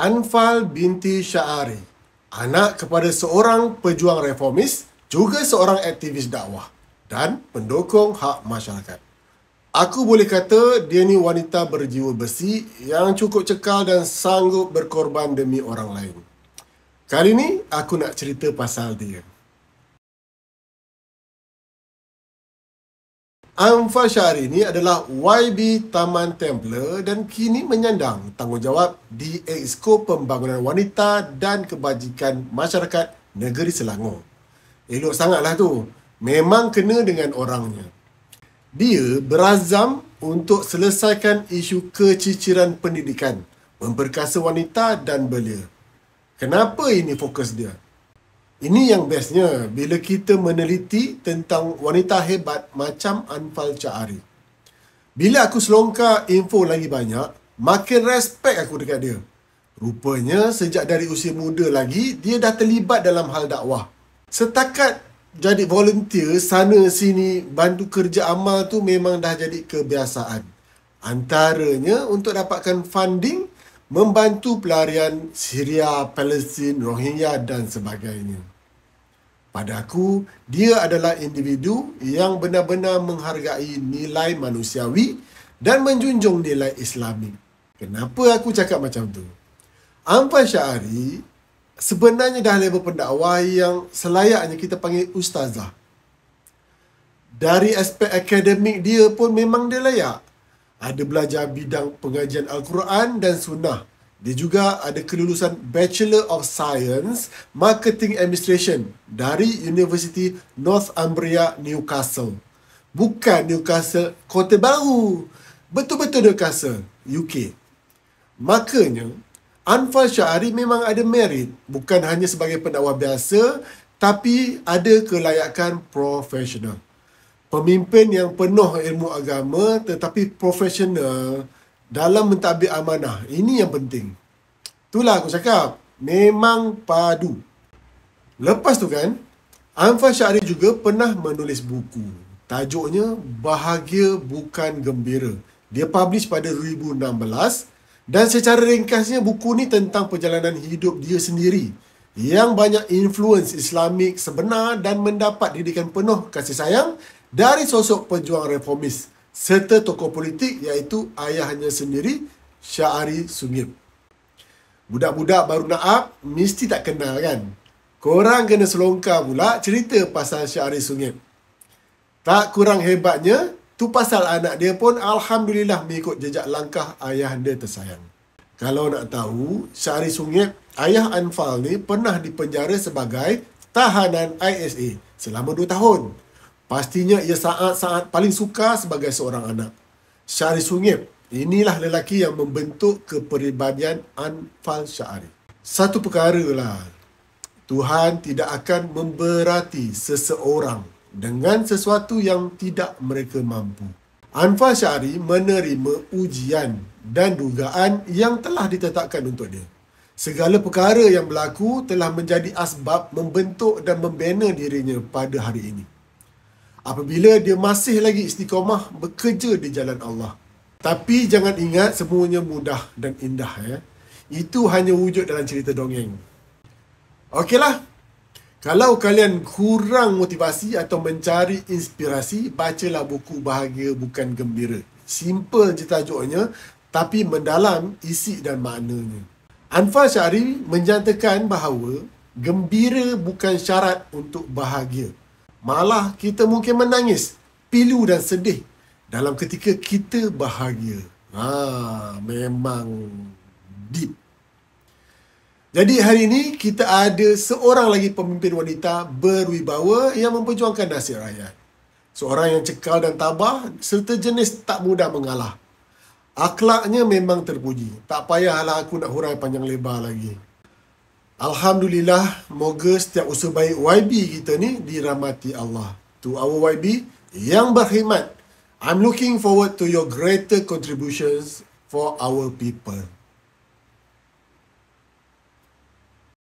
Anfal binti Sha'ari, anak kepada seorang pejuang reformis, juga seorang aktivis dakwah dan pendukung hak masyarakat. Aku boleh kata dia ni wanita berjiwa besi yang cukup cekal dan sanggup berkorban demi orang lain. Kali ni aku nak cerita pasal dia. Anfa Syahrir ini adalah YB Taman Templar dan kini menyandang tanggungjawab di Exco Pembangunan Wanita dan Kebajikan Masyarakat Negeri Selangor. Elok sangatlah tu. Memang kena dengan orangnya. Dia berazam untuk selesaikan isu keciciran pendidikan, memperkasa wanita dan belia. Kenapa ini fokus dia? Ini yang bestnya bila kita meneliti tentang wanita hebat macam Anfal Cha'ari. Bila aku selongkar info lagi banyak, makin respect aku dekat dia. Rupanya sejak dari usia muda lagi, dia dah terlibat dalam hal dakwah. Setakat jadi volunteer sana sini bantu kerja amal tu memang dah jadi kebiasaan. Antaranya untuk dapatkan funding membantu pelarian Syria, Palestin, Rohingya dan sebagainya. Pada aku, dia adalah individu yang benar-benar menghargai nilai manusiawi dan menjunjung nilai islami. Kenapa aku cakap macam tu? Ampan Syahari sebenarnya dah label pendakwah yang selayaknya kita panggil ustazah. Dari aspek akademik dia pun memang dia layak. Ada belajar bidang pengajian Al-Quran dan Sunnah. Dia juga ada kelulusan Bachelor of Science Marketing Administration dari University Northumbria Newcastle. Bukan Newcastle, Kota Baru. Betul-betul Newcastle, UK. Makanya, Anfal Syahari memang ada merit. Bukan hanya sebagai pendakwa biasa, tapi ada kelayakan profesional. Pemimpin yang penuh ilmu agama tetapi profesional dalam mentadbir amanah. Ini yang penting. Itulah aku cakap. Memang padu. Lepas tu kan, Anfar Syahri juga pernah menulis buku. Tajuknya, Bahagia Bukan Gembira. Dia publish pada 2016 dan secara ringkasnya buku ni tentang perjalanan hidup dia sendiri yang banyak influence Islamik sebenar dan mendapat didikan penuh kasih sayang dari sosok pejuang reformis serta tokoh politik iaitu ayahnya sendiri Syahari Sungim. Budak-budak baru nak up mesti tak kenal kan? Korang kena selongkar pula cerita pasal Syahari Sungim. Tak kurang hebatnya, tu pasal anak dia pun Alhamdulillah mengikut jejak langkah ayah dia tersayang. Kalau nak tahu, Syahari Sungim, ayah Anfal ni pernah dipenjara sebagai tahanan ISA selama 2 tahun. Pastinya ia saat-saat paling suka sebagai seorang anak. Syari Sungip, inilah lelaki yang membentuk kepribadian Anfal Syari. Satu perkara lah, Tuhan tidak akan memberati seseorang dengan sesuatu yang tidak mereka mampu. Anfal Syari menerima ujian dan dugaan yang telah ditetapkan untuk dia. Segala perkara yang berlaku telah menjadi asbab membentuk dan membina dirinya pada hari ini apabila dia masih lagi istiqamah bekerja di jalan Allah. Tapi jangan ingat semuanya mudah dan indah ya. Itu hanya wujud dalam cerita dongeng. Okeylah. Kalau kalian kurang motivasi atau mencari inspirasi, bacalah buku Bahagia Bukan Gembira. Simple je tajuknya, tapi mendalam isi dan maknanya. Anfal Syari menyatakan bahawa gembira bukan syarat untuk bahagia. Malah kita mungkin menangis, pilu dan sedih dalam ketika kita bahagia. Ha, memang deep. Jadi hari ini kita ada seorang lagi pemimpin wanita berwibawa yang memperjuangkan nasib rakyat. Seorang yang cekal dan tabah serta jenis tak mudah mengalah. Akhlaknya memang terpuji. Tak payahlah aku nak hurai panjang lebar lagi. Alhamdulillah, moga setiap usaha baik YB kita ni dirahmati Allah. To our YB yang berkhidmat, I'm looking forward to your greater contributions for our people.